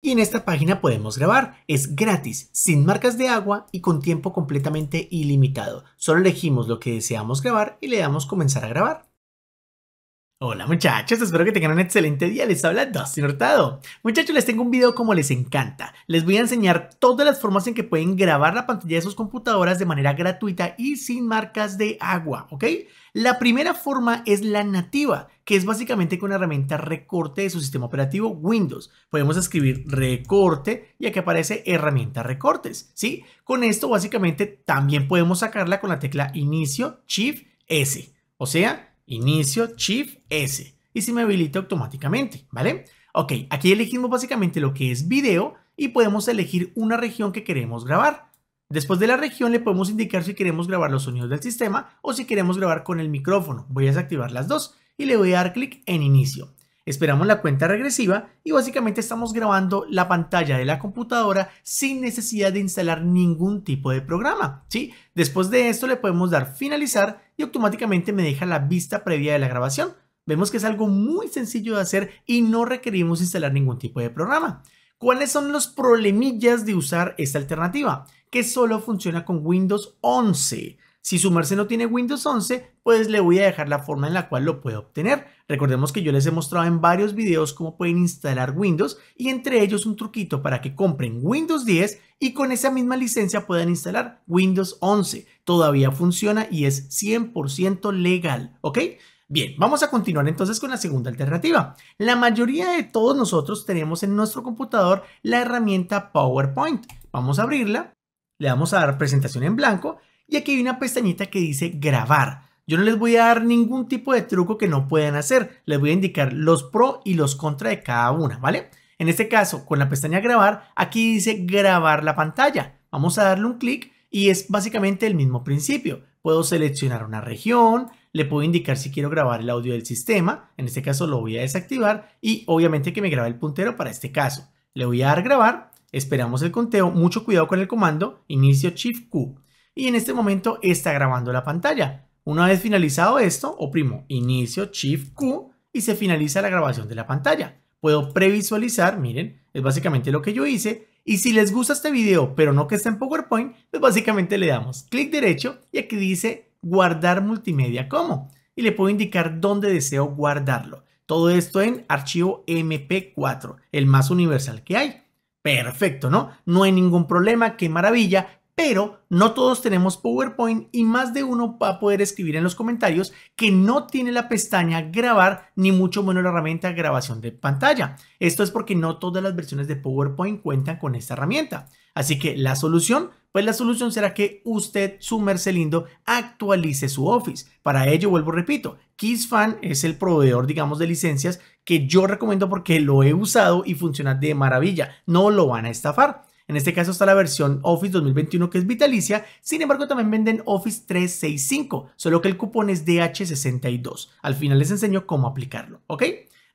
Y en esta página podemos grabar. Es gratis, sin marcas de agua y con tiempo completamente ilimitado. Solo elegimos lo que deseamos grabar y le damos comenzar a grabar. Hola muchachos, espero que tengan un excelente día. Les habla Dustin Hurtado. Muchachos, les tengo un video como les encanta. Les voy a enseñar todas las formas en que pueden grabar la pantalla de sus computadoras de manera gratuita y sin marcas de agua, ¿ok? La primera forma es la nativa, que es básicamente con la herramienta recorte de su sistema operativo Windows. Podemos escribir recorte y aquí aparece herramienta recortes, ¿sí? Con esto básicamente también podemos sacarla con la tecla inicio, shift, S. O sea, inicio, shift, S y se me habilita automáticamente, ¿vale? Ok, aquí elegimos básicamente lo que es video y podemos elegir una región que queremos grabar. Después de la región le podemos indicar si queremos grabar los sonidos del sistema o si queremos grabar con el micrófono. Voy a desactivar las dos y le voy a dar clic en inicio. Esperamos la cuenta regresiva y básicamente estamos grabando la pantalla de la computadora sin necesidad de instalar ningún tipo de programa. ¿sí? Después de esto le podemos dar finalizar y automáticamente me deja la vista previa de la grabación. Vemos que es algo muy sencillo de hacer y no requerimos instalar ningún tipo de programa. ¿Cuáles son los problemillas de usar esta alternativa? Que solo funciona con Windows 11. Si su merced no tiene Windows 11, pues le voy a dejar la forma en la cual lo puede obtener. Recordemos que yo les he mostrado en varios videos cómo pueden instalar Windows y entre ellos un truquito para que compren Windows 10 y con esa misma licencia puedan instalar Windows 11. Todavía funciona y es 100% legal, ¿ok? Bien, vamos a continuar entonces con la segunda alternativa. La mayoría de todos nosotros tenemos en nuestro computador la herramienta PowerPoint. Vamos a abrirla, le vamos a dar presentación en blanco y aquí hay una pestañita que dice grabar. Yo no les voy a dar ningún tipo de truco que no puedan hacer. Les voy a indicar los pro y los contra de cada una, ¿vale? En este caso, con la pestaña grabar, aquí dice grabar la pantalla. Vamos a darle un clic y es básicamente el mismo principio. Puedo seleccionar una región, le puedo indicar si quiero grabar el audio del sistema, en este caso lo voy a desactivar y obviamente que me grabe el puntero para este caso. Le voy a dar grabar, esperamos el conteo, mucho cuidado con el comando, inicio Shift Q y en este momento está grabando la pantalla. Una vez finalizado esto, oprimo Inicio, Shift Q y se finaliza la grabación de la pantalla. Puedo previsualizar, miren, es básicamente lo que yo hice. Y si les gusta este video, pero no que está en PowerPoint, pues básicamente le damos clic derecho y aquí dice guardar multimedia como. Y le puedo indicar dónde deseo guardarlo. Todo esto en archivo MP4, el más universal que hay. Perfecto, ¿no? No hay ningún problema, qué maravilla pero no todos tenemos PowerPoint y más de uno va a poder escribir en los comentarios que no tiene la pestaña grabar ni mucho menos la herramienta grabación de pantalla. Esto es porque no todas las versiones de PowerPoint cuentan con esta herramienta. Así que la solución, pues la solución será que usted, su lindo, actualice su Office. Para ello, vuelvo, repito, KissFan es el proveedor, digamos, de licencias que yo recomiendo porque lo he usado y funciona de maravilla. No lo van a estafar. En este caso está la versión Office 2021 que es vitalicia, sin embargo también venden Office 365, solo que el cupón es DH62. Al final les enseño cómo aplicarlo, ¿ok?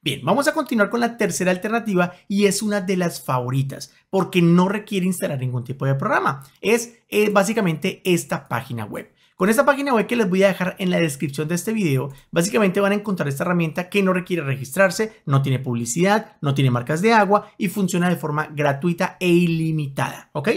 Bien, vamos a continuar con la tercera alternativa y es una de las favoritas porque no requiere instalar ningún tipo de programa. Es, es eh, básicamente esta página web. Con esta página web que les voy a dejar en la descripción de este video, básicamente van a encontrar esta herramienta que no requiere registrarse, no tiene publicidad, no tiene marcas de agua y funciona de forma gratuita e ilimitada, ¿ok?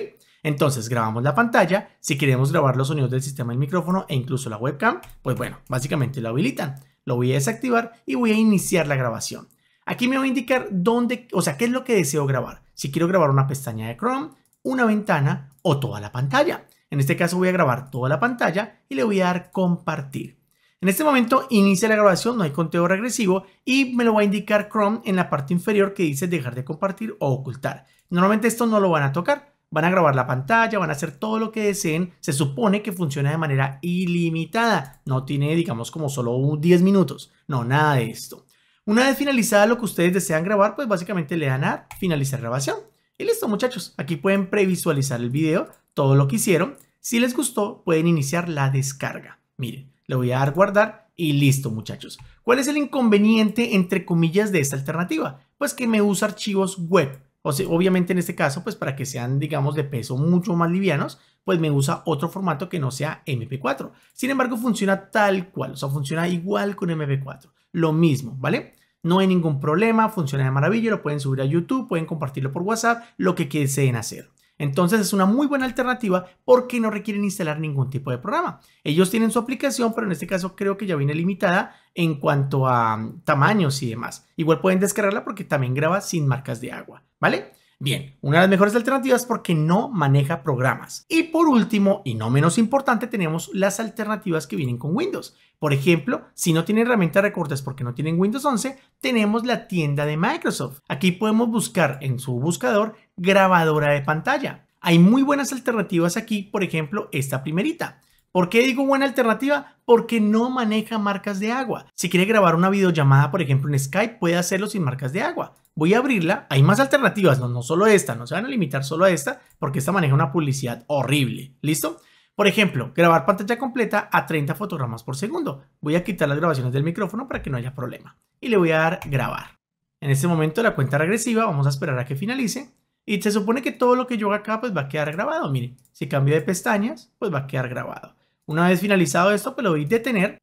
Entonces grabamos la pantalla, si queremos grabar los sonidos del sistema del micrófono e incluso la webcam, pues bueno, básicamente lo habilitan. Lo voy a desactivar y voy a iniciar la grabación. Aquí me va a indicar dónde, o sea, qué es lo que deseo grabar. Si quiero grabar una pestaña de Chrome, una ventana o toda la pantalla. En este caso voy a grabar toda la pantalla y le voy a dar compartir. En este momento inicia la grabación, no hay conteo regresivo y me lo va a indicar Chrome en la parte inferior que dice dejar de compartir o ocultar. Normalmente esto no lo van a tocar, van a grabar la pantalla, van a hacer todo lo que deseen. Se supone que funciona de manera ilimitada, no tiene, digamos, como solo 10 minutos, no, nada de esto. Una vez finalizada lo que ustedes desean grabar, pues básicamente le dan a finalizar grabación. Y listo, muchachos, aquí pueden previsualizar el video todo lo que hicieron. Si les gustó, pueden iniciar la descarga. Miren, le voy a dar guardar y listo, muchachos. ¿Cuál es el inconveniente, entre comillas, de esta alternativa? Pues que me usa archivos web. O sea, obviamente en este caso, pues para que sean, digamos, de peso mucho más livianos, pues me usa otro formato que no sea MP4. Sin embargo, funciona tal cual, o sea, funciona igual con MP4. Lo mismo, ¿vale? No hay ningún problema, funciona de maravilla, lo pueden subir a YouTube, pueden compartirlo por WhatsApp, lo que deseen hacer. Entonces es una muy buena alternativa porque no requieren instalar ningún tipo de programa. Ellos tienen su aplicación, pero en este caso creo que ya viene limitada en cuanto a mm, tamaños y demás. Igual pueden descargarla porque también graba sin marcas de agua, ¿vale? Bien, una de las mejores alternativas porque no maneja programas. Y por último, y no menos importante, tenemos las alternativas que vienen con Windows. Por ejemplo, si no tienen herramienta recortes porque no tienen Windows 11, tenemos la tienda de Microsoft. Aquí podemos buscar en su buscador grabadora de pantalla. Hay muy buenas alternativas aquí, por ejemplo, esta primerita. ¿Por qué digo buena alternativa? Porque no maneja marcas de agua. Si quiere grabar una videollamada, por ejemplo, en Skype, puede hacerlo sin marcas de agua. Voy a abrirla, hay más alternativas, no, solo esta, no se van a limitar solo a esta, porque esta maneja una publicidad horrible. ¿Listo? Por ejemplo, grabar pantalla completa a 30 fotogramas por segundo. Voy a quitar las grabaciones del micrófono para que no haya problema. Y le voy a dar grabar. En este momento la cuenta regresiva, vamos a esperar a que finalice. Y se supone que todo lo que yo haga acá pues va a quedar grabado. Miren, si cambio de pestañas, pues va a quedar grabado. Una vez finalizado esto, pues voy a detener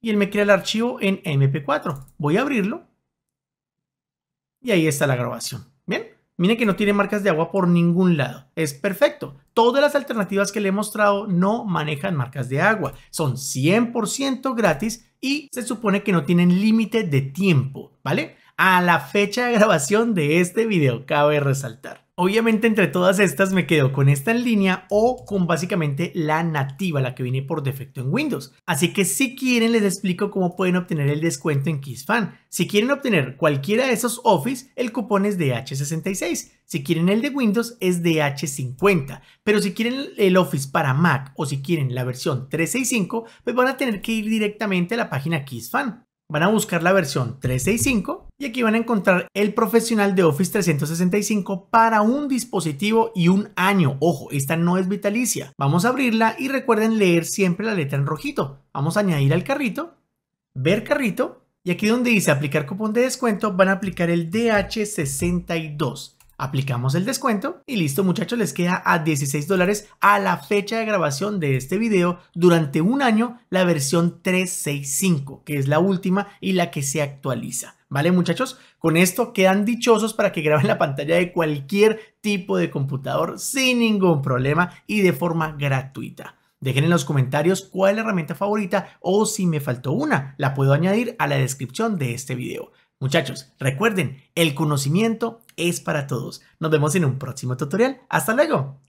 y él me crea el archivo en MP4. Voy a abrirlo y ahí está la grabación. Bien, miren que no tiene marcas de agua por ningún lado. Es perfecto. Todas las alternativas que le he mostrado no manejan marcas de agua. Son 100% gratis y se supone que no tienen límite de tiempo, ¿vale? A la fecha de grabación de este video cabe resaltar. Obviamente entre todas estas me quedo con esta en línea o con básicamente la nativa, la que viene por defecto en Windows. Así que si quieren les explico cómo pueden obtener el descuento en KissFan. Si quieren obtener cualquiera de esos Office, el cupón es de H66. Si quieren el de Windows es de H50. Pero si quieren el Office para Mac o si quieren la versión 365, pues van a tener que ir directamente a la página KissFan. Van a buscar la versión 365 y aquí van a encontrar el profesional de Office 365 para un dispositivo y un año. Ojo, esta no es vitalicia. Vamos a abrirla y recuerden leer siempre la letra en rojito. Vamos a añadir al carrito, ver carrito y aquí donde dice aplicar cupón de descuento van a aplicar el DH62. Aplicamos el descuento y listo muchachos, les queda a 16 dólares a la fecha de grabación de este video durante un año la versión 365, que es la última y la que se actualiza. ¿Vale muchachos? Con esto quedan dichosos para que graben la pantalla de cualquier tipo de computador sin ningún problema y de forma gratuita. Dejen en los comentarios cuál es la herramienta favorita o si me faltó una, la puedo añadir a la descripción de este video. Muchachos, recuerden, el conocimiento es para todos. Nos vemos en un próximo tutorial. Hasta luego.